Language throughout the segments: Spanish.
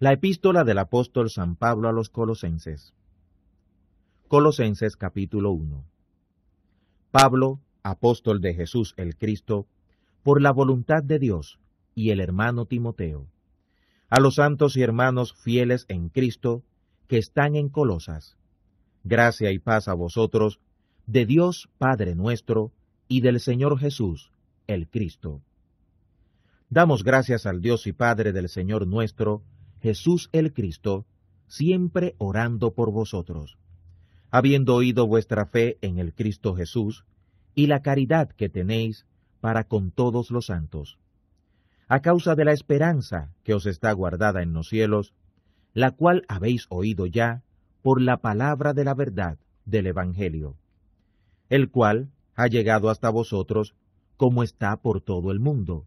La epístola del apóstol San Pablo a los Colosenses. Colosenses capítulo 1. Pablo, apóstol de Jesús el Cristo, por la voluntad de Dios y el hermano Timoteo. A los santos y hermanos fieles en Cristo que están en Colosas. Gracia y paz a vosotros, de Dios Padre nuestro y del Señor Jesús, el Cristo. Damos gracias al Dios y Padre del Señor nuestro, Jesús el Cristo, siempre orando por vosotros. Habiendo oído vuestra fe en el Cristo Jesús, y la caridad que tenéis para con todos los santos. A causa de la esperanza que os está guardada en los cielos, la cual habéis oído ya por la palabra de la verdad del Evangelio, el cual ha llegado hasta vosotros como está por todo el mundo,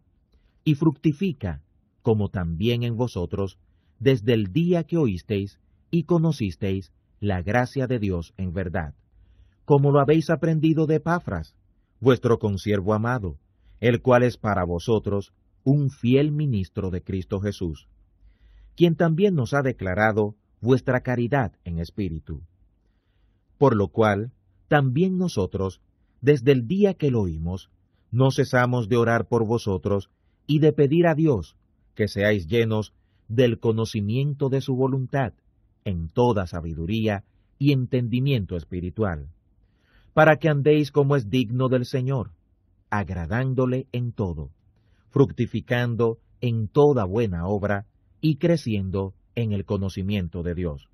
y fructifica como también en vosotros desde el día que oísteis y conocisteis la gracia de Dios en verdad, como lo habéis aprendido de Pafras, vuestro consiervo amado, el cual es para vosotros un fiel ministro de Cristo Jesús, quien también nos ha declarado vuestra caridad en espíritu. Por lo cual, también nosotros, desde el día que lo oímos, no cesamos de orar por vosotros y de pedir a Dios que seáis llenos del conocimiento de su voluntad, en toda sabiduría y entendimiento espiritual, para que andéis como es digno del Señor, agradándole en todo, fructificando en toda buena obra y creciendo en el conocimiento de Dios,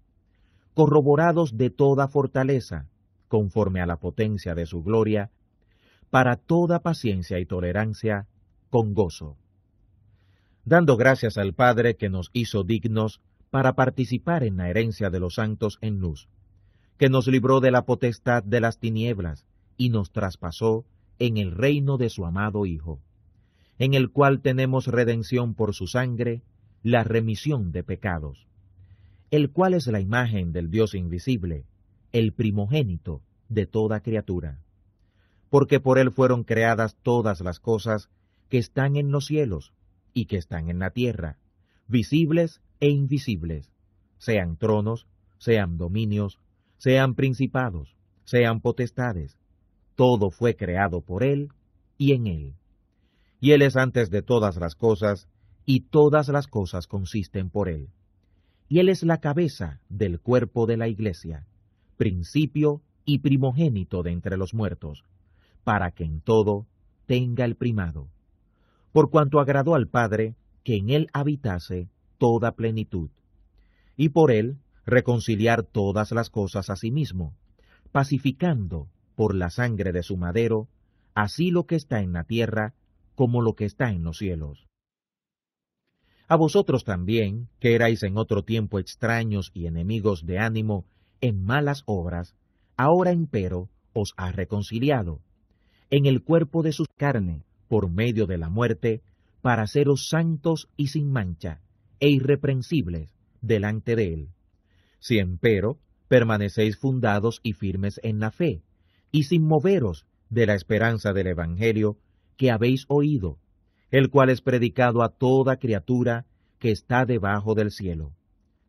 corroborados de toda fortaleza, conforme a la potencia de su gloria, para toda paciencia y tolerancia, con gozo dando gracias al Padre que nos hizo dignos para participar en la herencia de los santos en luz, que nos libró de la potestad de las tinieblas y nos traspasó en el reino de su amado Hijo, en el cual tenemos redención por su sangre, la remisión de pecados, el cual es la imagen del Dios invisible, el primogénito de toda criatura, porque por él fueron creadas todas las cosas que están en los cielos y que están en la tierra, visibles e invisibles, sean tronos, sean dominios, sean principados, sean potestades, todo fue creado por Él y en Él. Y Él es antes de todas las cosas, y todas las cosas consisten por Él. Y Él es la cabeza del cuerpo de la iglesia, principio y primogénito de entre los muertos, para que en todo tenga el primado por cuanto agradó al Padre que en él habitase toda plenitud, y por él reconciliar todas las cosas a sí mismo, pacificando por la sangre de su madero, así lo que está en la tierra como lo que está en los cielos. A vosotros también, que erais en otro tiempo extraños y enemigos de ánimo en malas obras, ahora empero os ha reconciliado, en el cuerpo de su carne, por medio de la muerte, para seros santos y sin mancha, e irreprensibles delante de Él. Si empero permanecéis fundados y firmes en la fe, y sin moveros de la esperanza del Evangelio que habéis oído, el cual es predicado a toda criatura que está debajo del cielo,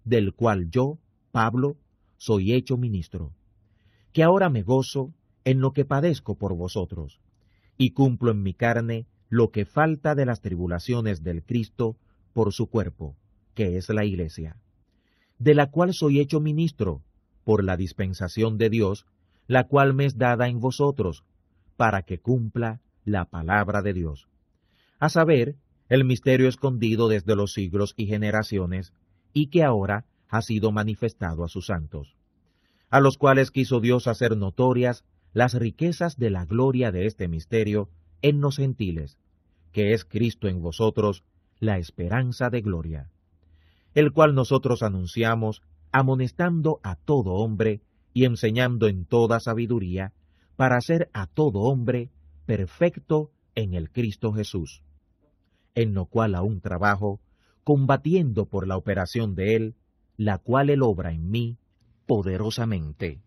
del cual yo, Pablo, soy hecho ministro, que ahora me gozo en lo que padezco por vosotros, y cumplo en mi carne lo que falta de las tribulaciones del Cristo por su cuerpo, que es la Iglesia, de la cual soy hecho ministro por la dispensación de Dios, la cual me es dada en vosotros, para que cumpla la palabra de Dios. A saber, el misterio escondido desde los siglos y generaciones, y que ahora ha sido manifestado a sus santos, a los cuales quiso Dios hacer notorias las riquezas de la gloria de este misterio en los gentiles, que es Cristo en vosotros, la esperanza de gloria, el cual nosotros anunciamos, amonestando a todo hombre y enseñando en toda sabiduría, para hacer a todo hombre perfecto en el Cristo Jesús, en lo cual aún trabajo, combatiendo por la operación de Él, la cual Él obra en mí poderosamente.